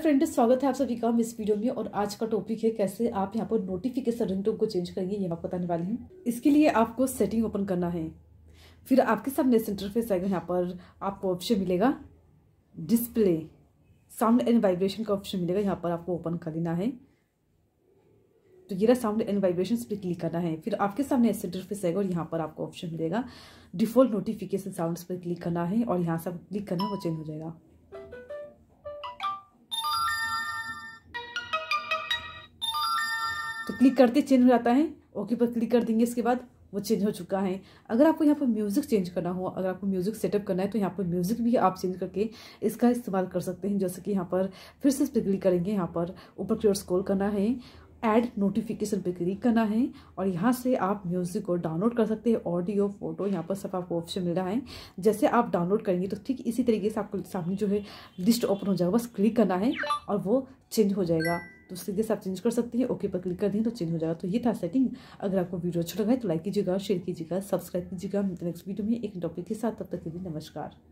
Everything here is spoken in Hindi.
फ्रेंड स्वागत है आप सभी का इस वीडियो में और आज का टॉपिक है कैसे आप यहाँ पर नोटिफिकेशन रिंगटोन को चेंज करेंगे ये आप बताने वाले हैं इसके लिए आपको सेटिंग ओपन करना है फिर आपके सामने इंटरफेस आएगा यहाँ पर आपको ऑप्शन मिलेगा डिस्प्ले साउंड एंड वाइब्रेशन का ऑप्शन मिलेगा यहाँ पर आपको ओपन कर देना है तो ये साउंड एंड वाइब्रेशन पर क्लिक करना है फिर आपके सामने इंटरफेस आएगा और यहाँ पर आपको ऑप्शन मिलेगा डिफॉल्ट नोटिफिकेशन साउंड पर क्लिक करना है और यहाँ से क्लिक करना है वो चेंज हो जाएगा तो क्लिक करते चेंज हो जाता है ओके पर क्लिक कर देंगे इसके बाद वो चेंज हो चुका है अगर आपको यहाँ पर म्यूज़िक चेंज करना हो अगर आपको म्यूज़िक सेटअप करना है तो यहाँ पर म्यूज़िक भी आप चेंज करके इसका इस्तेमाल कर सकते हैं जैसे कि यहाँ पर फिर से इस पर क्लिक करेंगे यहाँ पर ऊपर की ओर स्क्रॉल करना है ऐड नोटिफिकेशन पर क्लिक करना है और यहाँ से आप म्यूज़िक को डाउनलोड कर सकते हैं ऑडियो फोटो यहाँ पर सब आपको ऑप्शन मिल रहा है जैसे आप डाउनलोड करेंगे तो ठीक इसी तरीके से आपको सामने जो है लिस्ट ओपन हो जाएगा बस क्लिक करना है और वो चेंज हो जाएगा तो सीधे से आप चेंज कर सकते हैं ओके पर क्लिक कर दें तो चेंज हो जाएगा तो ये था सेटिंग अगर आपको वीडियो अच्छा लगा है तो लाइक कीजिएगा शेयर कीजिएगा सब्सक्राइब कीजिएगा नेक्स्ट वीडियो में एक टॉपिक के साथ तब तक के लिए नमस्कार